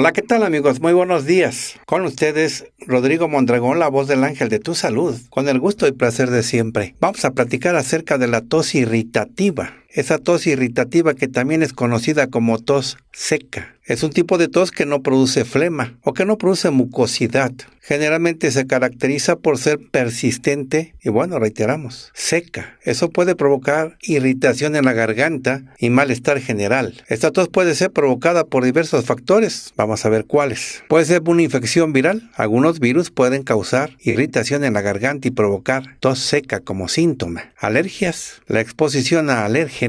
Hola, ¿qué tal amigos? Muy buenos días. Con ustedes, Rodrigo Mondragón, la voz del ángel de tu salud, con el gusto y placer de siempre. Vamos a platicar acerca de la tos irritativa. Esa tos irritativa que también es conocida como tos seca. Es un tipo de tos que no produce flema o que no produce mucosidad. Generalmente se caracteriza por ser persistente y bueno, reiteramos, seca. Eso puede provocar irritación en la garganta y malestar general. Esta tos puede ser provocada por diversos factores. Vamos a ver cuáles. Puede ser una infección viral. Algunos virus pueden causar irritación en la garganta y provocar tos seca como síntoma. Alergias. La exposición a alergias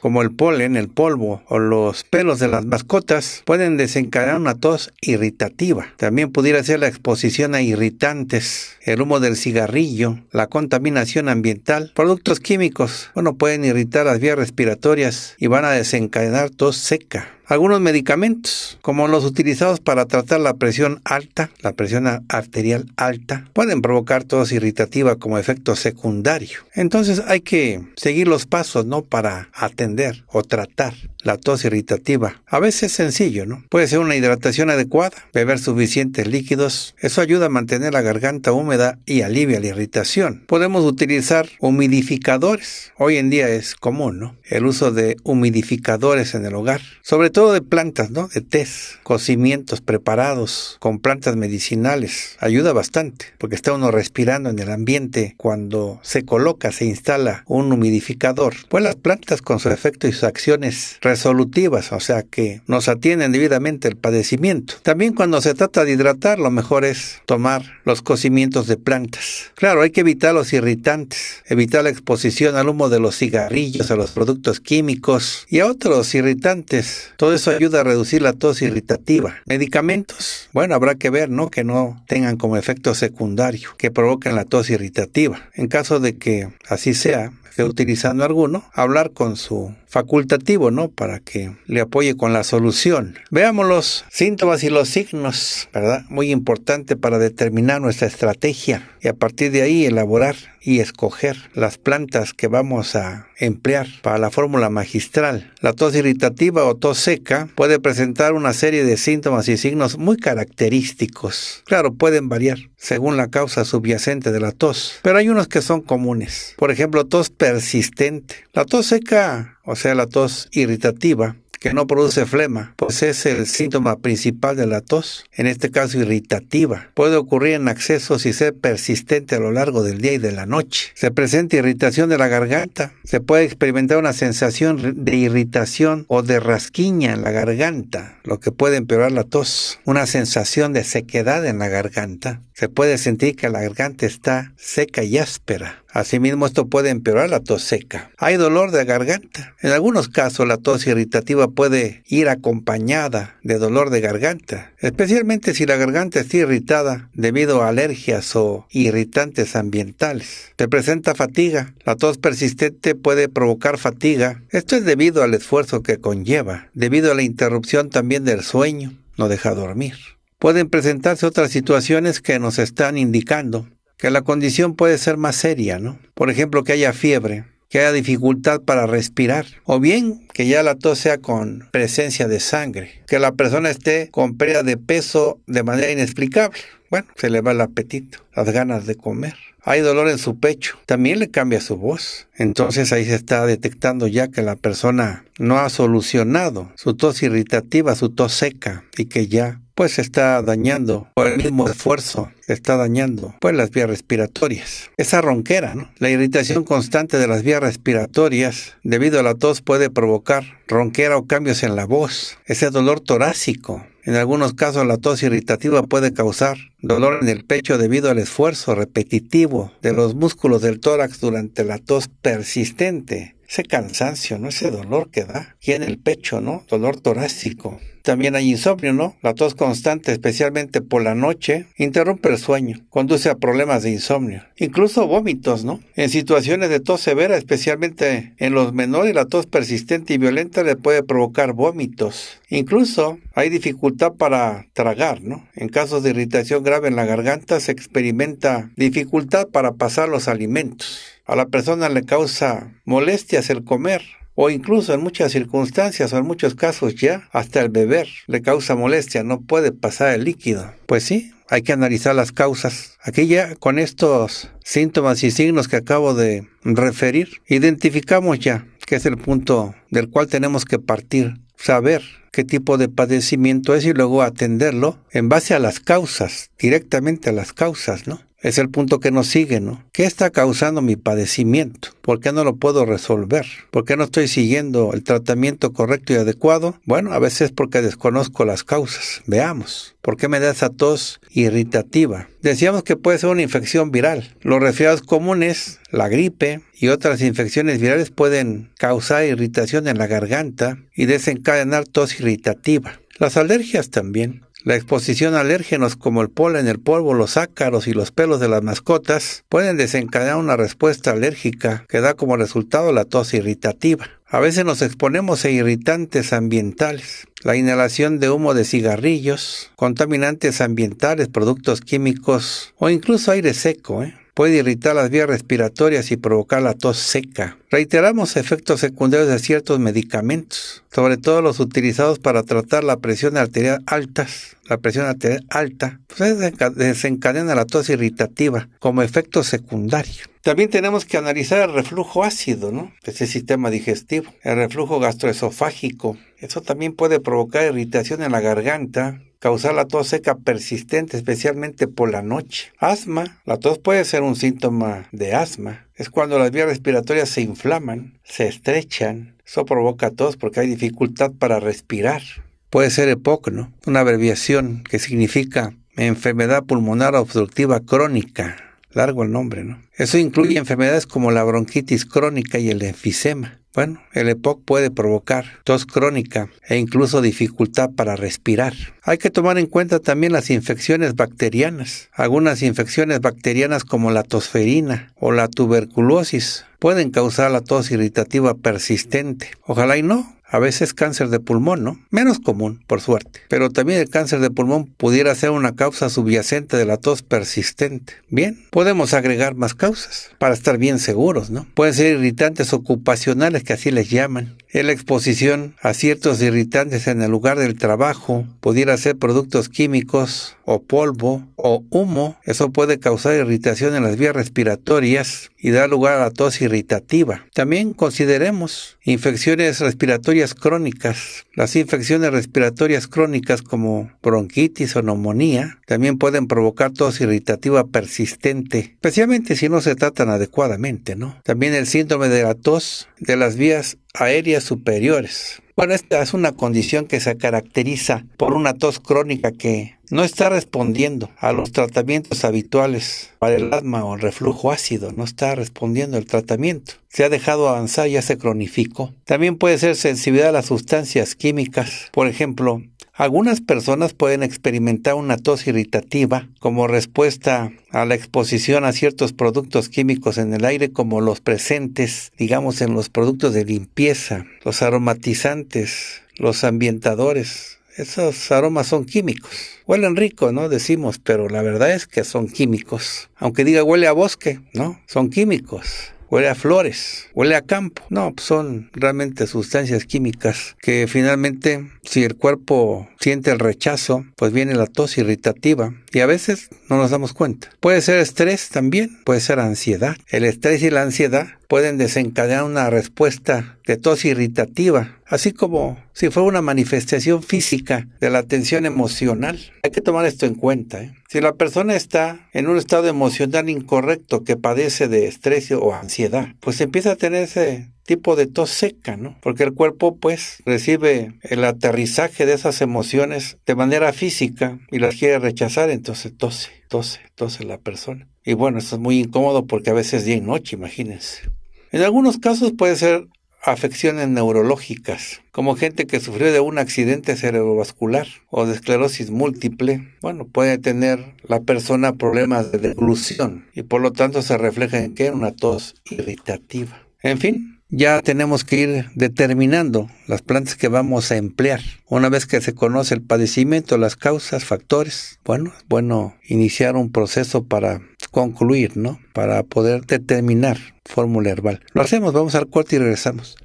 como el polen, el polvo o los pelos de las mascotas pueden desencadenar una tos irritativa. También pudiera ser la exposición a irritantes, el humo del cigarrillo, la contaminación ambiental, productos químicos, bueno, pueden irritar las vías respiratorias y van a desencadenar tos seca algunos medicamentos, como los utilizados para tratar la presión alta, la presión arterial alta, pueden provocar tos irritativa como efecto secundario. Entonces hay que seguir los pasos, ¿no? Para atender o tratar la tos irritativa. A veces es sencillo, ¿no? Puede ser una hidratación adecuada, beber suficientes líquidos. Eso ayuda a mantener la garganta húmeda y alivia la irritación. Podemos utilizar humidificadores. Hoy en día es común, ¿no? El uso de humidificadores en el hogar. Sobre todo de plantas, ¿no? De tés, cocimientos preparados con plantas medicinales. Ayuda bastante, porque está uno respirando en el ambiente cuando se coloca, se instala un humidificador. Pues las plantas con su efecto y sus acciones resolutivas, o sea que nos atienden debidamente el padecimiento. También cuando se trata de hidratar, lo mejor es tomar los cocimientos de plantas. Claro, hay que evitar los irritantes, evitar la exposición al humo de los cigarrillos, a los productos químicos y a otros irritantes. Todo eso ayuda a reducir la tos irritativa. Medicamentos. Bueno, habrá que ver, ¿no? Que no tengan como efecto secundario que provoquen la tos irritativa. En caso de que así sea, estoy utilizando alguno, hablar con su facultativo, ¿no? Para que le apoye con la solución. Veamos los síntomas y los signos, ¿verdad? Muy importante para determinar nuestra estrategia y a partir de ahí elaborar y escoger las plantas que vamos a emplear para la fórmula magistral. La tos irritativa o tos seca puede presentar una serie de síntomas y signos muy característicos. Claro, pueden variar según la causa subyacente de la tos, pero hay unos que son comunes. Por ejemplo, tos persistente. La tos seca o sea, la tos irritativa, que no produce flema, pues es el síntoma principal de la tos, en este caso irritativa. Puede ocurrir en accesos y ser persistente a lo largo del día y de la noche. Se presenta irritación de la garganta, se puede experimentar una sensación de irritación o de rasquiña en la garganta, lo que puede empeorar la tos, una sensación de sequedad en la garganta, se puede sentir que la garganta está seca y áspera. Asimismo, esto puede empeorar la tos seca. Hay dolor de garganta. En algunos casos, la tos irritativa puede ir acompañada de dolor de garganta, especialmente si la garganta está irritada debido a alergias o irritantes ambientales. Se presenta fatiga. La tos persistente puede provocar fatiga. Esto es debido al esfuerzo que conlleva, debido a la interrupción también del sueño. No deja dormir pueden presentarse otras situaciones que nos están indicando que la condición puede ser más seria, ¿no? Por ejemplo, que haya fiebre, que haya dificultad para respirar, o bien que ya la tos sea con presencia de sangre, que la persona esté con pérdida de peso de manera inexplicable. Bueno, se le va el apetito, las ganas de comer. Hay dolor en su pecho, también le cambia su voz. Entonces ahí se está detectando ya que la persona no ha solucionado su tos irritativa, su tos seca, y que ya pues está dañando por el mismo esfuerzo, está dañando pues las vías respiratorias. Esa ronquera, ¿no? la irritación constante de las vías respiratorias debido a la tos puede provocar ronquera o cambios en la voz, ese dolor torácico. En algunos casos la tos irritativa puede causar dolor en el pecho debido al esfuerzo repetitivo de los músculos del tórax durante la tos persistente. Ese cansancio, ¿no? Ese dolor que da aquí en el pecho, ¿no? Dolor torácico también hay insomnio, ¿no? La tos constante, especialmente por la noche, interrumpe el sueño, conduce a problemas de insomnio, incluso vómitos, ¿no? En situaciones de tos severa, especialmente en los menores, la tos persistente y violenta le puede provocar vómitos. Incluso hay dificultad para tragar, ¿no? En casos de irritación grave en la garganta se experimenta dificultad para pasar los alimentos. A la persona le causa molestias el comer, o incluso en muchas circunstancias o en muchos casos ya hasta el beber le causa molestia, no puede pasar el líquido. Pues sí, hay que analizar las causas. Aquí ya con estos síntomas y signos que acabo de referir, identificamos ya que es el punto del cual tenemos que partir, saber qué tipo de padecimiento es y luego atenderlo en base a las causas, directamente a las causas, ¿no? Es el punto que nos sigue, ¿no? ¿Qué está causando mi padecimiento? ¿Por qué no lo puedo resolver? ¿Por qué no estoy siguiendo el tratamiento correcto y adecuado? Bueno, a veces porque desconozco las causas. Veamos. ¿Por qué me da esa tos irritativa? Decíamos que puede ser una infección viral. Los resfriados comunes, la gripe y otras infecciones virales pueden causar irritación en la garganta y desencadenar tos irritativa. Las alergias también. La exposición a alérgenos como el polen, el polvo, los ácaros y los pelos de las mascotas pueden desencadenar una respuesta alérgica que da como resultado la tos irritativa. A veces nos exponemos a irritantes ambientales, la inhalación de humo de cigarrillos, contaminantes ambientales, productos químicos o incluso aire seco. ¿eh? Puede irritar las vías respiratorias y provocar la tos seca. Reiteramos efectos secundarios de ciertos medicamentos, sobre todo los utilizados para tratar la presión arterial alta. La presión arterial alta pues, desencadena la tos irritativa como efecto secundario. También tenemos que analizar el reflujo ácido, ¿no? Ese sistema digestivo, el reflujo gastroesofágico. Eso también puede provocar irritación en la garganta, causar la tos seca persistente, especialmente por la noche. Asma. La tos puede ser un síntoma de asma es cuando las vías respiratorias se inflaman, se estrechan. Eso provoca tos porque hay dificultad para respirar. Puede ser ¿no? una abreviación que significa enfermedad pulmonar obstructiva crónica. Largo el nombre, ¿no? Eso incluye enfermedades como la bronquitis crónica y el enfisema. Bueno, el EPOC puede provocar tos crónica e incluso dificultad para respirar. Hay que tomar en cuenta también las infecciones bacterianas. Algunas infecciones bacterianas como la tosferina o la tuberculosis pueden causar la tos irritativa persistente. Ojalá y no, a veces cáncer de pulmón, ¿no? Menos común, por suerte. Pero también el cáncer de pulmón pudiera ser una causa subyacente de la tos persistente. Bien, podemos agregar más causas para estar bien seguros, ¿no? Pueden ser irritantes ocupacionales que así les llaman, la exposición a ciertos irritantes en el lugar del trabajo, pudiera ser productos químicos o polvo o humo, eso puede causar irritación en las vías respiratorias y dar lugar a la tos irritativa. También consideremos infecciones respiratorias crónicas. Las infecciones respiratorias crónicas como bronquitis o neumonía también pueden provocar tos irritativa persistente, especialmente si no se tratan adecuadamente, ¿no? También el síndrome de la tos de las vías aéreas superiores. Bueno, esta es una condición que se caracteriza por una tos crónica que no está respondiendo a los tratamientos habituales para el asma o el reflujo ácido, no está respondiendo al tratamiento. Se ha dejado avanzar, ya se cronificó. También puede ser sensibilidad a las sustancias químicas. Por ejemplo, algunas personas pueden experimentar una tos irritativa como respuesta a la exposición a ciertos productos químicos en el aire como los presentes, digamos, en los productos de limpieza, los aromatizantes, los ambientadores, esos aromas son químicos. Huelen rico, ¿no? Decimos, pero la verdad es que son químicos. Aunque diga huele a bosque, ¿no? Son químicos huele a flores, huele a campo. No, pues son realmente sustancias químicas que finalmente si el cuerpo siente el rechazo, pues viene la tos irritativa y a veces no nos damos cuenta. Puede ser estrés también, puede ser ansiedad. El estrés y la ansiedad pueden desencadenar una respuesta de tos irritativa, así como si fuera una manifestación física de la tensión emocional. Hay que tomar esto en cuenta. ¿eh? Si la persona está en un estado emocional incorrecto que padece de estrés o ansiedad, pues empieza a tener ese tipo de tos seca, ¿no? Porque el cuerpo pues recibe el aterrizaje de esas emociones de manera física y las quiere rechazar, entonces tose, tose, tose la persona. Y bueno, esto es muy incómodo porque a veces día y noche, imagínense. En algunos casos puede ser afecciones neurológicas, como gente que sufrió de un accidente cerebrovascular o de esclerosis múltiple, bueno, puede tener la persona problemas de deglución y por lo tanto se refleja en que una tos irritativa. En fin, ya tenemos que ir determinando las plantas que vamos a emplear. Una vez que se conoce el padecimiento, las causas, factores, bueno, es bueno iniciar un proceso para concluir, ¿no? Para poder determinar fórmula herbal. Lo hacemos, vamos al corte y regresamos.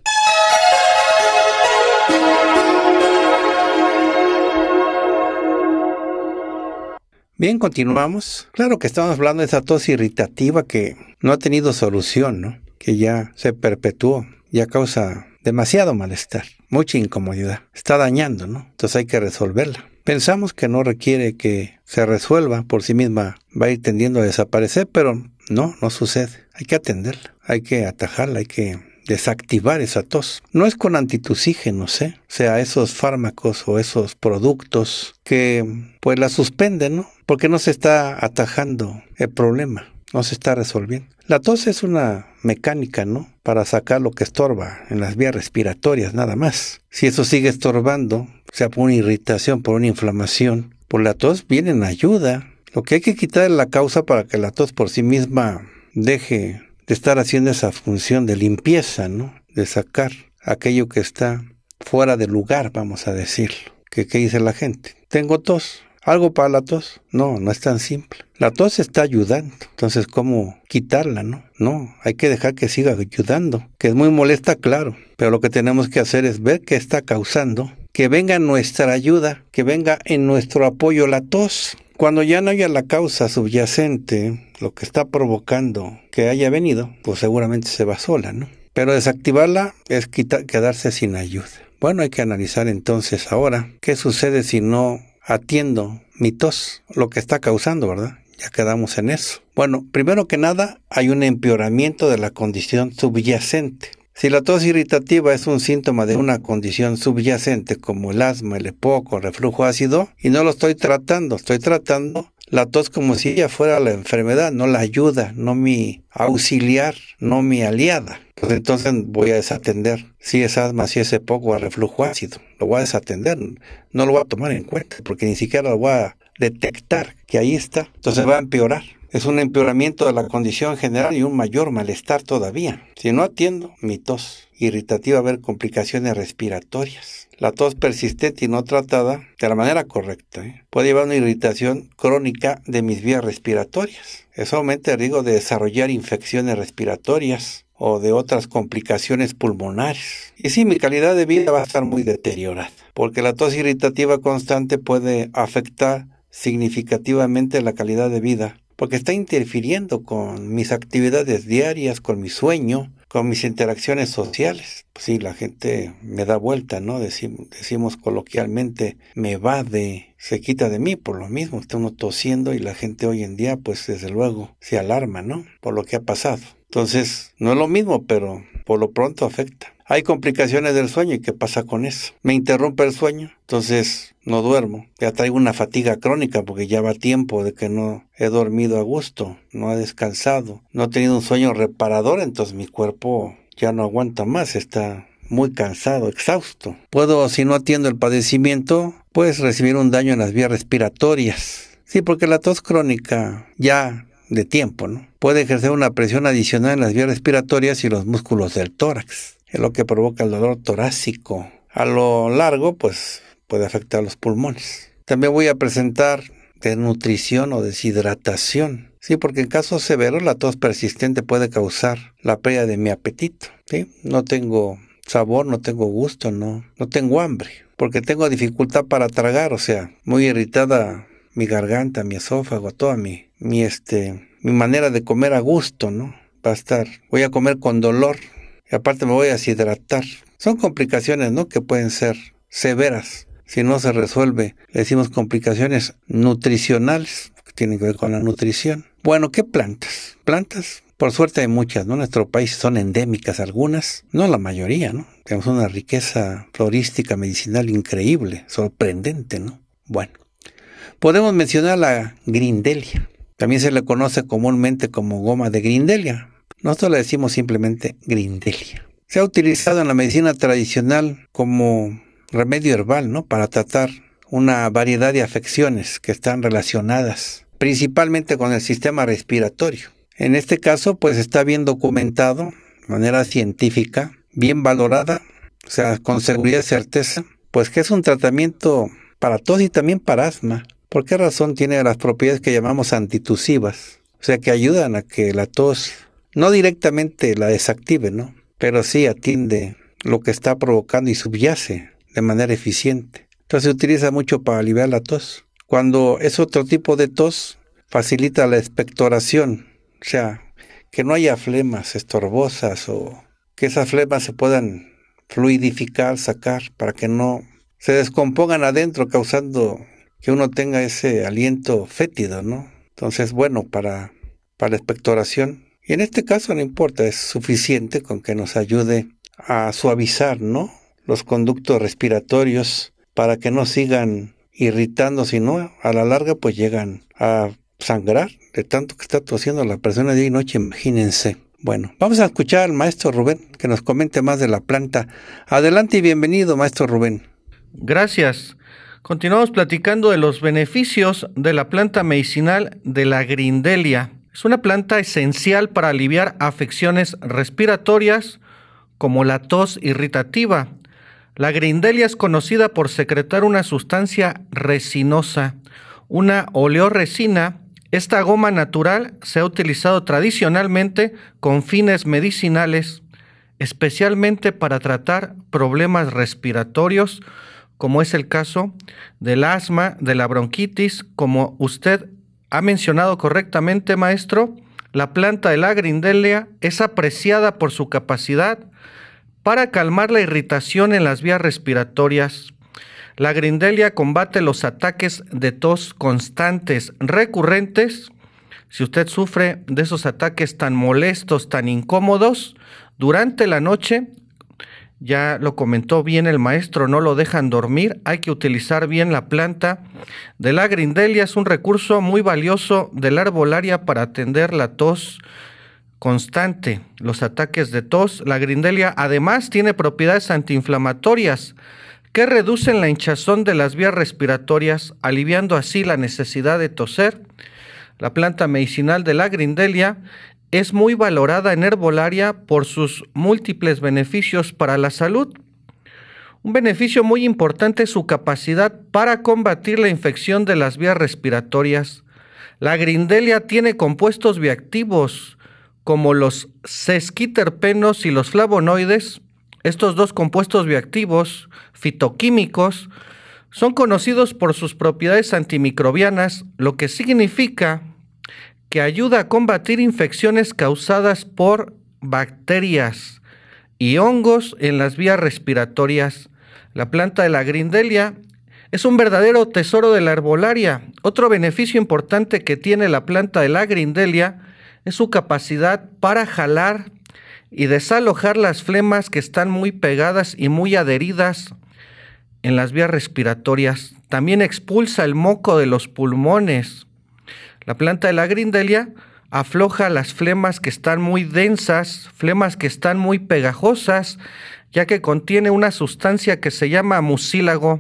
Bien, continuamos. Claro que estamos hablando de esa tos irritativa que no ha tenido solución, ¿no? que ya se perpetuó, ya causa demasiado malestar, mucha incomodidad, está dañando, ¿no? Entonces hay que resolverla. Pensamos que no requiere que se resuelva por sí misma, va a ir tendiendo a desaparecer, pero no, no sucede. Hay que atenderla, hay que atajarla, hay que desactivar esa tos. No es con antitusígenos, ¿eh? O sea, esos fármacos o esos productos que pues la suspenden, ¿no? Porque no se está atajando el problema, no se está resolviendo. La tos es una mecánica, ¿no? Para sacar lo que estorba en las vías respiratorias, nada más. Si eso sigue estorbando, sea por una irritación, por una inflamación, por pues la tos, viene en ayuda. Lo que hay que quitar es la causa para que la tos por sí misma deje de estar haciendo esa función de limpieza, ¿no? De sacar aquello que está fuera de lugar, vamos a decirlo. qué dice la gente? Tengo tos algo para la tos. No, no es tan simple. La tos está ayudando, entonces ¿cómo quitarla, no? No, hay que dejar que siga ayudando, que es muy molesta, claro, pero lo que tenemos que hacer es ver qué está causando, que venga nuestra ayuda, que venga en nuestro apoyo la tos. Cuando ya no haya la causa subyacente, lo que está provocando que haya venido, pues seguramente se va sola, ¿no? Pero desactivarla es quedarse sin ayuda. Bueno, hay que analizar entonces ahora qué sucede si no atiendo mi tos, lo que está causando, ¿verdad? Ya quedamos en eso. Bueno, primero que nada, hay un empeoramiento de la condición subyacente. Si la tos irritativa es un síntoma de una condición subyacente como el asma, el epoco, el reflujo ácido, y no lo estoy tratando, estoy tratando la tos como si ella fuera la enfermedad, no la ayuda, no mi auxiliar, no mi aliada. Pues entonces voy a desatender si es asma, si es poco a reflujo ácido. Lo voy a desatender, no lo voy a tomar en cuenta, porque ni siquiera lo voy a detectar que ahí está. Entonces va a empeorar. Es un empeoramiento de la condición general y un mayor malestar todavía. Si no atiendo, mi tos. Irritativa, haber complicaciones respiratorias. La tos persistente y no tratada de la manera correcta ¿eh? puede llevar a una irritación crónica de mis vías respiratorias. Eso aumenta el riesgo de desarrollar infecciones respiratorias o de otras complicaciones pulmonares. Y sí, mi calidad de vida va a estar muy deteriorada, porque la tos irritativa constante puede afectar significativamente la calidad de vida, porque está interfiriendo con mis actividades diarias, con mi sueño, con mis interacciones sociales. Pues sí, la gente me da vuelta, ¿no? Decimos, decimos coloquialmente, me va de, se quita de mí por lo mismo, está uno tosiendo y la gente hoy en día, pues desde luego, se alarma, ¿no? Por lo que ha pasado. Entonces, no es lo mismo, pero por lo pronto afecta. Hay complicaciones del sueño y qué pasa con eso. Me interrumpe el sueño, entonces no duermo. Ya traigo una fatiga crónica porque ya va tiempo de que no he dormido a gusto, no he descansado, no he tenido un sueño reparador, entonces mi cuerpo ya no aguanta más, está muy cansado, exhausto. Puedo, si no atiendo el padecimiento, pues recibir un daño en las vías respiratorias. Sí, porque la tos crónica ya de tiempo. ¿no? Puede ejercer una presión adicional en las vías respiratorias y los músculos del tórax. Es lo que provoca el dolor torácico. A lo largo, pues puede afectar los pulmones. También voy a presentar desnutrición o deshidratación. Sí, porque en casos severos la tos persistente puede causar la pérdida de mi apetito. ¿sí? No tengo sabor, no tengo gusto, no, no tengo hambre, porque tengo dificultad para tragar, o sea, muy irritada mi garganta, mi esófago, toda mi, mi, este, mi manera de comer a gusto, ¿no? Va a estar, voy a comer con dolor y aparte me voy a deshidratar. Son complicaciones, ¿no? Que pueden ser severas si no se resuelve. Le decimos complicaciones nutricionales, que tienen que ver con la nutrición. Bueno, ¿qué plantas? Plantas, por suerte hay muchas, ¿no? nuestro país son endémicas algunas, no la mayoría, ¿no? Tenemos una riqueza florística medicinal increíble, sorprendente, ¿no? Bueno, podemos mencionar la grindelia. También se le conoce comúnmente como goma de grindelia. Nosotros le decimos simplemente grindelia. Se ha utilizado en la medicina tradicional como remedio herbal, ¿no? Para tratar una variedad de afecciones que están relacionadas principalmente con el sistema respiratorio. En este caso, pues está bien documentado, de manera científica, bien valorada, o sea, con seguridad y certeza, pues que es un tratamiento para tos y también para asma, ¿Por qué razón tiene las propiedades que llamamos antitusivas? O sea, que ayudan a que la tos no directamente la desactive, ¿no? Pero sí atiende lo que está provocando y subyace de manera eficiente. Entonces se utiliza mucho para aliviar la tos. Cuando es otro tipo de tos, facilita la expectoración, o sea, que no haya flemas estorbosas o que esas flemas se puedan fluidificar, sacar, para que no se descompongan adentro causando que uno tenga ese aliento fétido, ¿no? Entonces, bueno, para, para expectoración. Y en este caso no importa, es suficiente con que nos ayude a suavizar, ¿no? Los conductos respiratorios para que no sigan irritando, sino a la larga pues llegan a sangrar de tanto que está tosiendo la persona día y noche, imagínense. Bueno, vamos a escuchar al maestro Rubén que nos comente más de la planta. Adelante y bienvenido, maestro Rubén. Gracias. Continuamos platicando de los beneficios de la planta medicinal de la grindelia. Es una planta esencial para aliviar afecciones respiratorias como la tos irritativa. La grindelia es conocida por secretar una sustancia resinosa, una oleoresina. Esta goma natural se ha utilizado tradicionalmente con fines medicinales, especialmente para tratar problemas respiratorios, como es el caso del asma, de la bronquitis, como usted ha mencionado correctamente, maestro, la planta de la grindelia es apreciada por su capacidad para calmar la irritación en las vías respiratorias. La grindelia combate los ataques de tos constantes recurrentes. Si usted sufre de esos ataques tan molestos, tan incómodos, durante la noche ya lo comentó bien el maestro, no lo dejan dormir, hay que utilizar bien la planta de la grindelia, es un recurso muy valioso de la arbolaria para atender la tos constante, los ataques de tos. La grindelia además tiene propiedades antiinflamatorias que reducen la hinchazón de las vías respiratorias, aliviando así la necesidad de toser. La planta medicinal de la grindelia es muy valorada en herbolaria por sus múltiples beneficios para la salud. Un beneficio muy importante es su capacidad para combatir la infección de las vías respiratorias. La grindelia tiene compuestos bioactivos como los sesquiterpenos y los flavonoides. Estos dos compuestos bioactivos fitoquímicos son conocidos por sus propiedades antimicrobianas, lo que significa que ayuda a combatir infecciones causadas por bacterias y hongos en las vías respiratorias. La planta de la grindelia es un verdadero tesoro de la herbolaria. Otro beneficio importante que tiene la planta de la grindelia es su capacidad para jalar y desalojar las flemas que están muy pegadas y muy adheridas en las vías respiratorias. También expulsa el moco de los pulmones. La planta de la grindelia afloja las flemas que están muy densas, flemas que están muy pegajosas, ya que contiene una sustancia que se llama mucílago.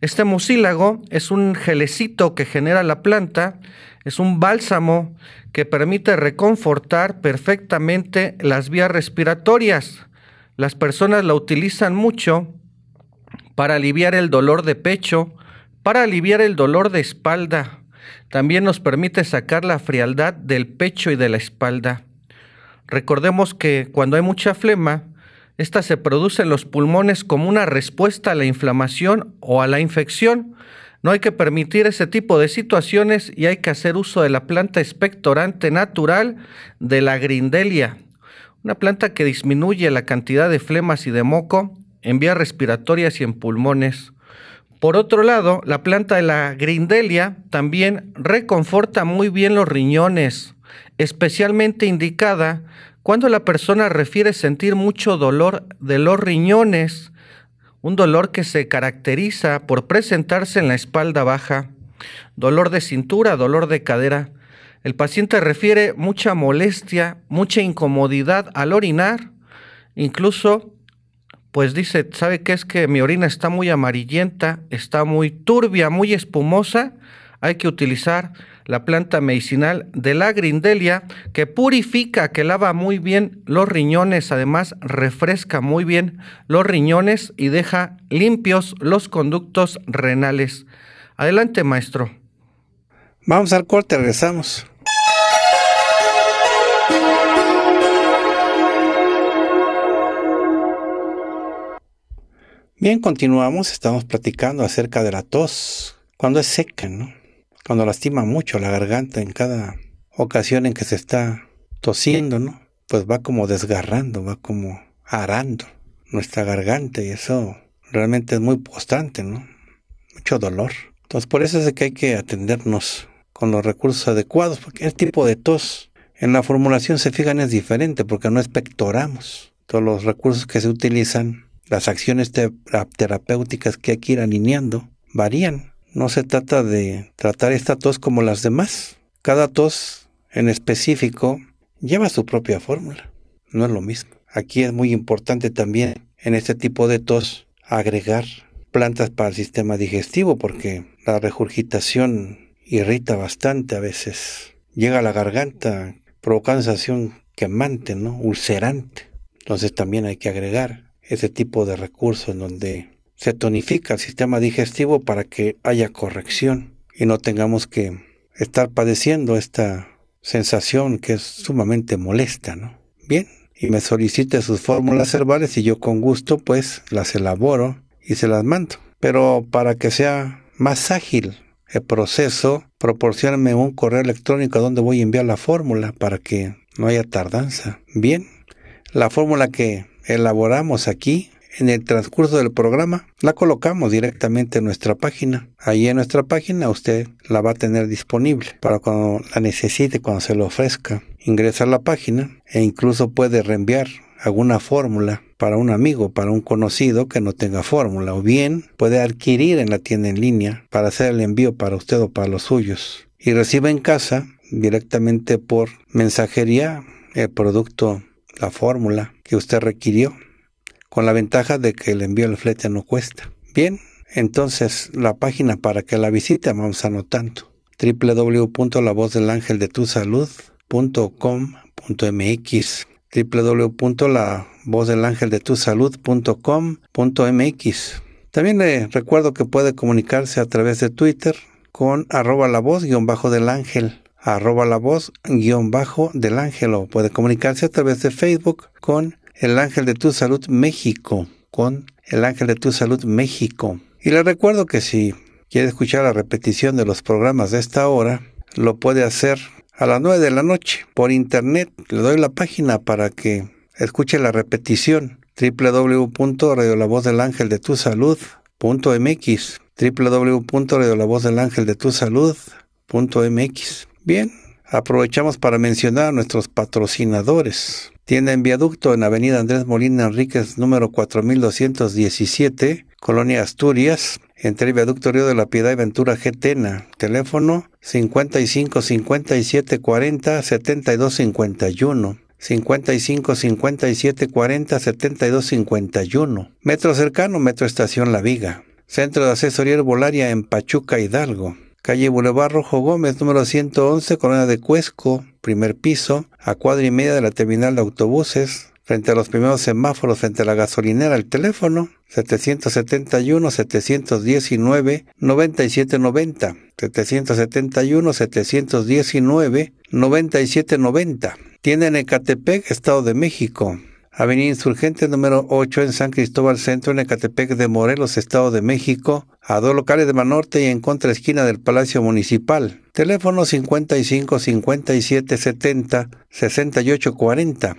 Este mucílago es un gelecito que genera la planta, es un bálsamo que permite reconfortar perfectamente las vías respiratorias. Las personas la utilizan mucho para aliviar el dolor de pecho, para aliviar el dolor de espalda, también nos permite sacar la frialdad del pecho y de la espalda. Recordemos que cuando hay mucha flema, esta se produce en los pulmones como una respuesta a la inflamación o a la infección. No hay que permitir ese tipo de situaciones y hay que hacer uso de la planta expectorante natural de la grindelia, una planta que disminuye la cantidad de flemas y de moco en vías respiratorias y en pulmones. Por otro lado, la planta de la grindelia también reconforta muy bien los riñones, especialmente indicada cuando la persona refiere sentir mucho dolor de los riñones, un dolor que se caracteriza por presentarse en la espalda baja, dolor de cintura, dolor de cadera. El paciente refiere mucha molestia, mucha incomodidad al orinar, incluso pues dice, ¿sabe qué es que mi orina está muy amarillenta, está muy turbia, muy espumosa? Hay que utilizar la planta medicinal de la grindelia que purifica, que lava muy bien los riñones, además refresca muy bien los riñones y deja limpios los conductos renales. Adelante, maestro. Vamos al corte, regresamos. Bien, continuamos, estamos platicando acerca de la tos, cuando es seca, ¿no? Cuando lastima mucho la garganta en cada ocasión en que se está tosiendo, ¿no? Pues va como desgarrando, va como arando nuestra garganta y eso realmente es muy postrante, ¿no? Mucho dolor. Entonces por eso es que hay que atendernos con los recursos adecuados, porque el tipo de tos en la formulación se fijan es diferente, porque no expectoramos. Todos los recursos que se utilizan las acciones terapéuticas que hay que ir alineando varían. No se trata de tratar esta tos como las demás. Cada tos en específico lleva su propia fórmula. No es lo mismo. Aquí es muy importante también en este tipo de tos agregar plantas para el sistema digestivo porque la regurgitación irrita bastante a veces. Llega a la garganta, provoca sensación quemante, ¿no? Ulcerante. Entonces también hay que agregar ese tipo de recurso en donde se tonifica el sistema digestivo para que haya corrección y no tengamos que estar padeciendo esta sensación que es sumamente molesta, ¿no? Bien, y me solicite sus fórmulas herbales y yo con gusto pues las elaboro y se las mando. Pero para que sea más ágil el proceso, proporcionenme un correo electrónico donde voy a enviar la fórmula para que no haya tardanza. Bien, la fórmula que elaboramos aquí en el transcurso del programa, la colocamos directamente en nuestra página. Ahí en nuestra página usted la va a tener disponible para cuando la necesite, cuando se lo ofrezca. Ingresa a la página e incluso puede reenviar alguna fórmula para un amigo, para un conocido que no tenga fórmula. O bien puede adquirir en la tienda en línea para hacer el envío para usted o para los suyos. Y recibe en casa directamente por mensajería el producto, la fórmula que usted requirió, con la ventaja de que el envío el flete no cuesta. Bien, entonces la página para que la visite vamos anotando www.lavozdelangeldetusalud.com.mx www.lavozdelangeldetusalud.com.mx También le eh, recuerdo que puede comunicarse a través de Twitter con arroba la voz guión bajo del ángel arroba la voz guión bajo del ángel o puede comunicarse a través de Facebook con el ángel de tu salud México, con el ángel de tu salud México. Y le recuerdo que si quiere escuchar la repetición de los programas de esta hora, lo puede hacer a las 9 de la noche por internet. Le doy la página para que escuche la repetición www.radiolavozdelangeldetusalud.mx www.radiolavozdelangeldetusalud.mx Bien, aprovechamos para mencionar a nuestros patrocinadores. Tienda en viaducto en Avenida Andrés Molina Enríquez, número 4217, Colonia Asturias, entre el viaducto Río de la Piedad y Ventura Getena. Teléfono 55 57 40 72 55 Metro cercano, Metro Estación La Viga. Centro de Asesoría Herbolaria en Pachuca, Hidalgo calle Boulevard Rojo Gómez, número 111, Colonia de Cuesco, primer piso, a cuadra y media de la terminal de autobuses, frente a los primeros semáforos, frente a la gasolinera, el teléfono 771-719-9790. 771-719-9790. en Ecatepec, Estado de México. Avenida Insurgente número 8 en San Cristóbal Centro, en Ecatepec de Morelos, Estado de México, a dos locales de Manorte y en contra esquina del Palacio Municipal. Teléfono 55 57 70 68 40.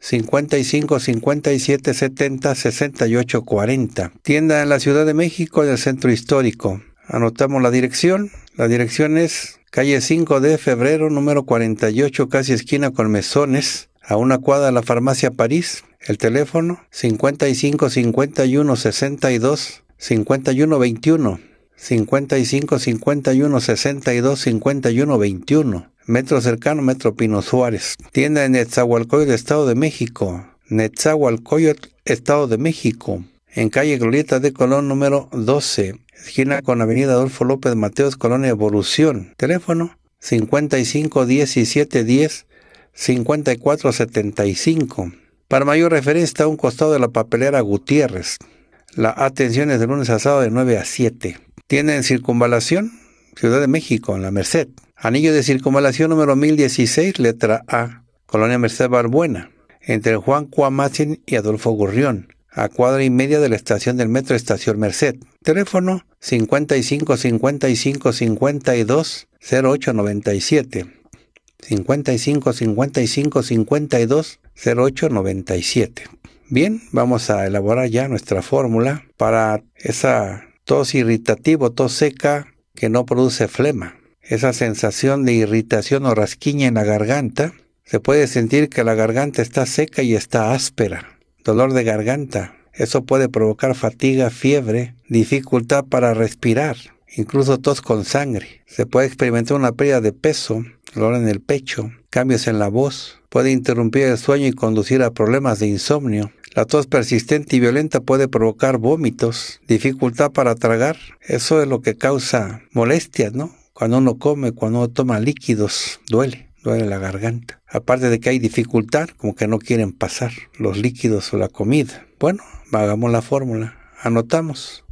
55 57 70 68 40. Tienda en la Ciudad de México, en el Centro Histórico. Anotamos la dirección. La dirección es calle 5 de febrero, número 48, casi esquina con Mesones a una cuadra de la farmacia París. El teléfono 55 51 62 51 21. 55 51 62 51 21. Metro cercano, Metro Pino Suárez. Tienda en Netzahualcoyot, Estado de México. Netzahualcoyot, Estado de México. En calle Glorieta de Colón, número 12. Esquina con Avenida Adolfo López Mateos, Colonia Evolución. Teléfono 55 17 10 5475. Para mayor referencia está a un costado de la papelera Gutiérrez. La atención es de lunes a sábado de 9 a 7. en circunvalación, Ciudad de México, en la Merced. Anillo de circunvalación número 1016, letra A, Colonia Merced Barbuena, entre Juan Cuamacin y Adolfo Gurrión, a cuadra y media de la estación del metro Estación Merced. Teléfono 55 55 52 0897. 55 55 52 08 97. Bien, vamos a elaborar ya nuestra fórmula para esa tos irritativo, tos seca que no produce flema. Esa sensación de irritación o rasquiña en la garganta, se puede sentir que la garganta está seca y está áspera. Dolor de garganta, eso puede provocar fatiga, fiebre, dificultad para respirar incluso tos con sangre. Se puede experimentar una pérdida de peso, dolor en el pecho, cambios en la voz. Puede interrumpir el sueño y conducir a problemas de insomnio. La tos persistente y violenta puede provocar vómitos, dificultad para tragar. Eso es lo que causa molestias, ¿no? Cuando uno come, cuando uno toma líquidos, duele, duele la garganta. Aparte de que hay dificultad, como que no quieren pasar los líquidos o la comida. Bueno, hagamos la fórmula. Anotamos.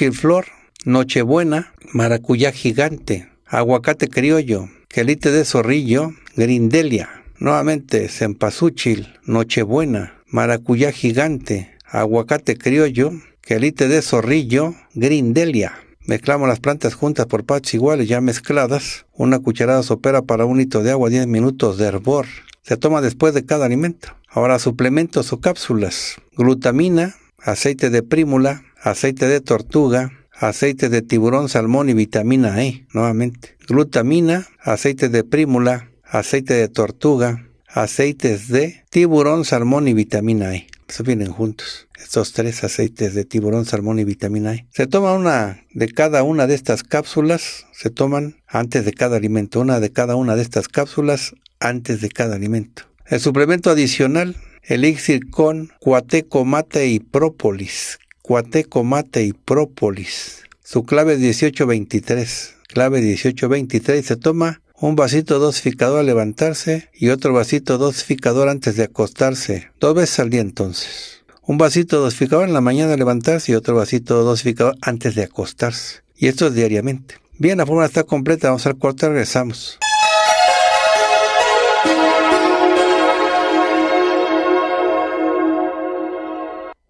y flor, nochebuena, maracuyá gigante, aguacate criollo, quelite de zorrillo, grindelia, nuevamente cempasúchil, nochebuena, maracuyá gigante, aguacate criollo, quelite de zorrillo, grindelia. Mezclamos las plantas juntas por partes iguales, ya mezcladas. Una cucharada sopera para un litro de agua, 10 minutos de hervor. Se toma después de cada alimento. Ahora suplementos o cápsulas. Glutamina, aceite de prímula, aceite de tortuga, aceites de tiburón, salmón y vitamina E, nuevamente. Glutamina, aceite de prímula, aceite de tortuga, aceites de tiburón, salmón y vitamina E. Se vienen juntos, estos tres aceites de tiburón, salmón y vitamina E. Se toma una de cada una de estas cápsulas, se toman antes de cada alimento, una de cada una de estas cápsulas antes de cada alimento. El suplemento adicional, elixir con cuateco, mate y própolis, cuateco, mate y própolis. Su clave es 1823. Clave 1823 se toma un vasito dosificador al levantarse y otro vasito dosificador antes de acostarse. Dos veces al día entonces. Un vasito dosificador en la mañana al levantarse y otro vasito dosificador antes de acostarse. Y esto es diariamente. Bien, la fórmula está completa. Vamos al corte, regresamos.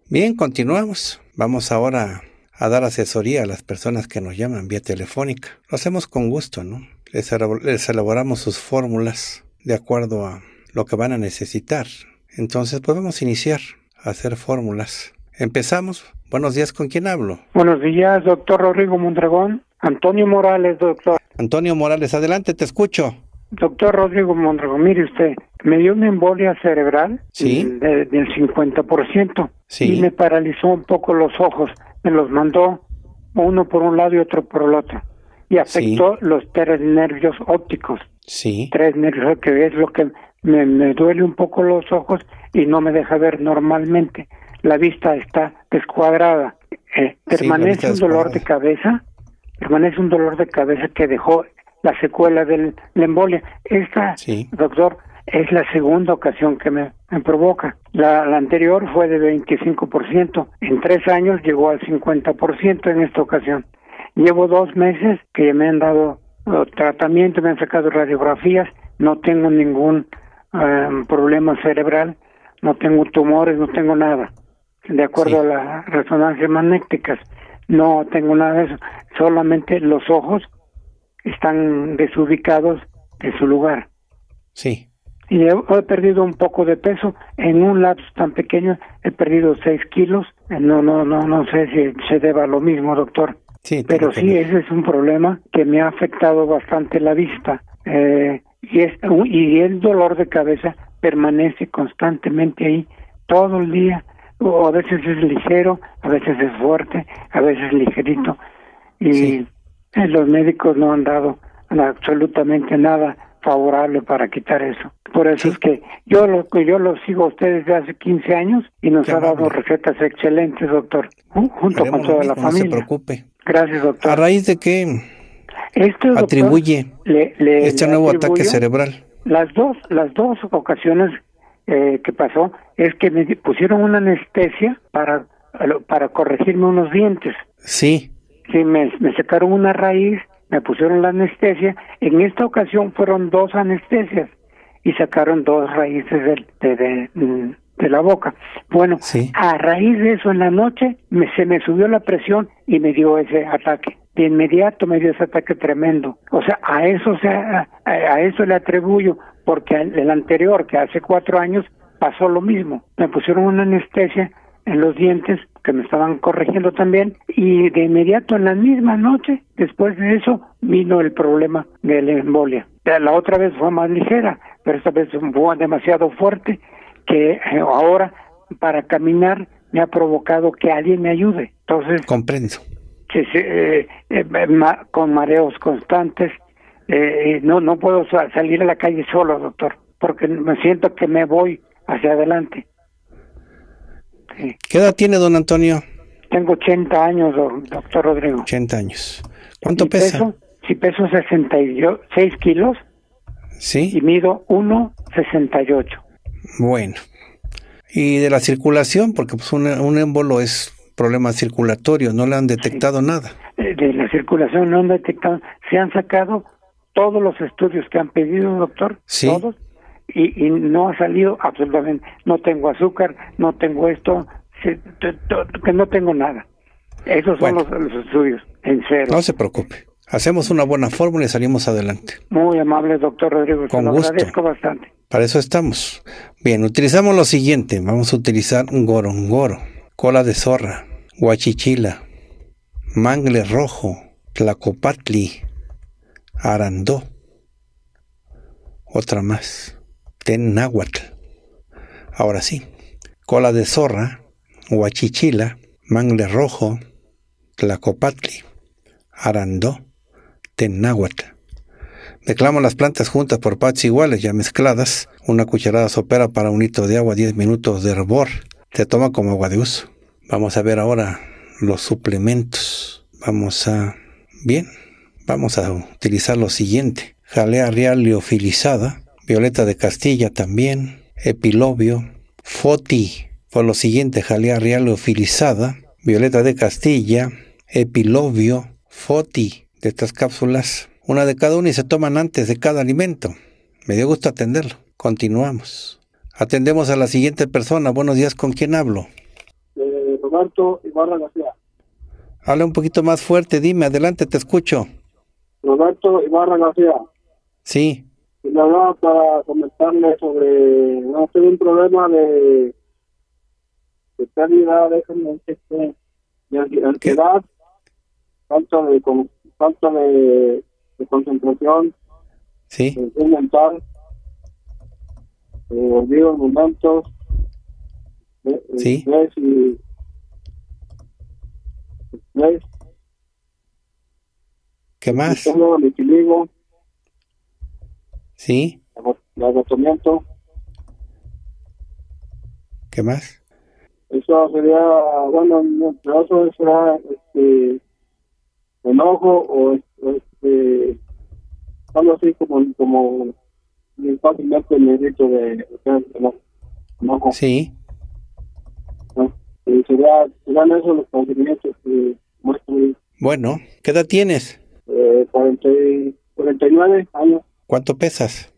Bien, continuamos. Vamos ahora a dar asesoría a las personas que nos llaman vía telefónica. Lo hacemos con gusto, ¿no? Les, elaboramos sus fórmulas de acuerdo a lo que van a necesitar. Entonces, podemos pues, iniciar a hacer fórmulas. Empezamos. Buenos días, ¿con quién hablo? Buenos días, doctor Rodrigo Mondragón. Antonio Morales, doctor. Antonio Morales, adelante, te escucho. Doctor Rodrigo Mondragón, mire usted, me dio una embolia cerebral del 50% y me paralizó un poco los ojos. Me los mandó uno por un lado y otro por el otro. Y afectó los tres nervios ópticos. Sí. Tres nervios, que es lo que me, duele un poco los ojos y no me deja ver normalmente. La vista está descuadrada. Eh, permanece un dolor de cabeza, permanece un dolor de cabeza que dejó la secuela de la embolia. Esta, doctor, es la segunda ocasión que me, provoca. La, anterior fue de 25%. En tres años llegó al 50% en esta ocasión. Llevo dos meses que me han dado uh, tratamiento, me han sacado radiografías, no tengo ningún um, problema cerebral, no tengo tumores, no tengo nada. De acuerdo a las resonancias magnéticas, no tengo nada de eso. Solamente los ojos están desubicados de su lugar. Sí. Y he, perdido un poco de peso en un lapso tan pequeño, he perdido 6 kilos. Eh, no, no, no, no sé si se deba a lo mismo, doctor. Sí, pero sí, ese es un problema que me ha afectado bastante la vista. Eh, y, y el dolor de cabeza permanece constantemente ahí todo el día. O a veces es ligero, a veces es fuerte, a veces ligerito. Y eh, los médicos no han dado absolutamente nada favorable para quitar eso. Por eso es que yo lo yo lo sigo a ustedes desde hace 15 años y nos ha dado recetas excelentes, doctor, junto con toda la familia. No se preocupe. Gracias, doctor. ¿A raíz de qué Esto atribuye este nuevo ataque cerebral? Las dos las dos ocasiones eh, que pasó es que me pusieron una anestesia para para corregirme unos dientes. Sí. Sí, me, sacaron una raíz, me pusieron la anestesia. En esta ocasión fueron dos anestesias y sacaron dos raíces de, de, mm, de, la boca. Bueno, a raíz de eso en la noche se me subió la presión y me dio ese ataque. De inmediato me dio ese ataque tremendo. O sea, a eso, se, a, a eso le atribuyo, porque el anterior, que hace cuatro años, pasó lo mismo. Me pusieron una anestesia en los dientes que me estaban corrigiendo también y de inmediato en la misma noche, después de eso, vino el problema de la embolia. La otra vez fue más ligera, pero esta vez fue demasiado fuerte que eh, ahora para caminar me ha provocado que alguien me ayude. Entonces, comprendo. Eh, eh, con mareos constantes, no no puedo salir a la calle solo, doctor, porque me siento que me voy hacia adelante. ¿Qué edad tiene don Antonio? Tengo 80 años, doctor Rodrigo. 80 años. ¿Cuánto pesa? Peso, si peso 66 kilos. Sí. Y mido 1,68. Bueno. Y de la circulación, porque pues un, émbolo es problema circulatorio, no le han detectado nada. Eh, de la circulación no han detectado, se han sacado todos los estudios que han pedido, doctor, sí y, no ha salido absolutamente, no tengo azúcar, no tengo esto, que no tengo nada. Esos son los, estudios, en serio. No se preocupe. Hacemos una buena fórmula y salimos adelante. Muy amable, doctor Rodrigo. Con gusto. agradezco bastante. Para eso estamos. Bien, utilizamos lo siguiente. Vamos a utilizar un gorongoro, cola de zorra, guachichila, mangle rojo, tlacopatli, arandó. Otra más. ...ten náhuatl. Ahora sí, cola de zorra, huachichila, mangle rojo, tlacopatli, arandó, náhuatl... Mezclamos las plantas juntas por partes iguales, ya mezcladas. Una cucharada sopera para un litro de agua, 10 minutos de hervor. Se toma como agua de uso. Vamos a ver ahora los suplementos. Vamos a... Bien, vamos a utilizar lo siguiente. Jalea real liofilizada, Violeta de Castilla también, Epilobio, Foti, por lo siguiente, jalea real filizada, Violeta de Castilla, Epilobio, Foti, de estas cápsulas, una de cada una y se toman antes de cada alimento. Me dio gusto atenderlo. Continuamos. Atendemos a la siguiente persona. Buenos días, ¿con quién hablo? Eh, Roberto Ibarra García. Habla un poquito más fuerte, dime, adelante, te escucho. Roberto Ibarra García. Sí y nada para comentarle sobre no sé un problema de, de calidad de, de ansiedad falta de con, falta de, de, concentración sí de mental eh, olvido en momentos sí tres y tres qué más tengo el equilibrio Sí. El Agotamiento. ¿Qué más? Eso sería, bueno, eso será este, enojo o este, algo así como, como fácilmente me el dicho de, enojo. Sí. sería, serían esos los sentimientos que muestro. Bueno, ¿qué edad tienes? Eh, 49 años. ¿Cuánto pesas?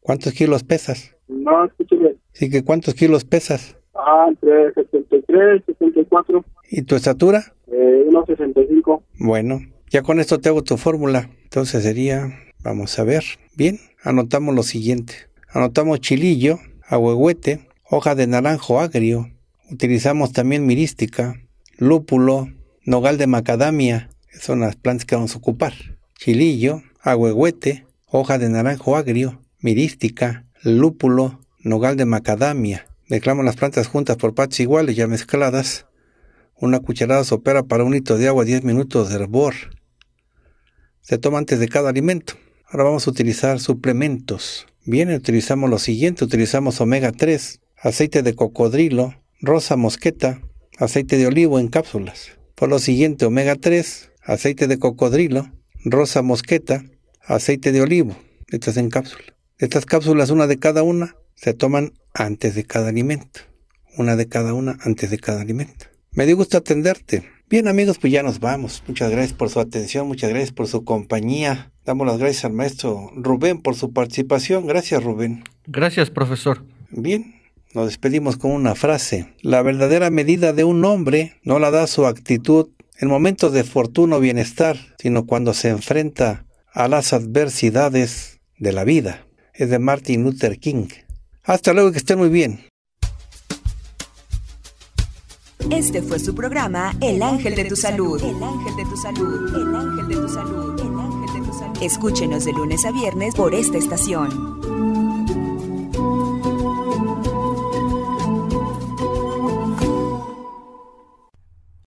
¿Cuántos kilos pesas? No, bien. Sí, que ¿cuántos kilos pesas? Ah, entre 73 y 74. ¿Y tu estatura? Eh, 1,65. Bueno, ya con esto te hago tu fórmula. Entonces sería, vamos a ver, bien, anotamos lo siguiente. Anotamos chilillo, agüehuete, hoja de naranjo agrio. Utilizamos también mirística, lúpulo, nogal de macadamia, son las plantas que vamos a ocupar. Chilillo, agüehuete hoja de naranjo agrio, mirística, lúpulo, nogal de macadamia. Mezclamos las plantas juntas por partes iguales ya mezcladas. Una cucharada sopera para un litro de agua 10 minutos de hervor. Se toma antes de cada alimento. Ahora vamos a utilizar suplementos. Bien, utilizamos lo siguiente. Utilizamos omega 3, aceite de cocodrilo, rosa mosqueta, aceite de olivo en cápsulas. Por lo siguiente, omega 3, aceite de cocodrilo, rosa mosqueta, aceite de olivo, estas en cápsula. Estas cápsulas, una de cada una, se toman antes de cada alimento. Una de cada una antes de cada alimento. Me dio gusto atenderte. Bien amigos, pues ya nos vamos. Muchas gracias por su atención, muchas gracias por su compañía. Damos las gracias al maestro Rubén por su participación. Gracias Rubén. Gracias profesor. Bien, nos despedimos con una frase. La verdadera medida de un hombre no la da su actitud en momentos de fortuna o bienestar, sino cuando se enfrenta a las adversidades de la vida. Es de Martin Luther King. Hasta luego, que estén muy bien. Este fue su programa El Ángel de tu Salud. El Ángel de tu Salud. El Ángel de tu Salud. El Ángel de tu Salud. Escúchenos de lunes a viernes por esta estación.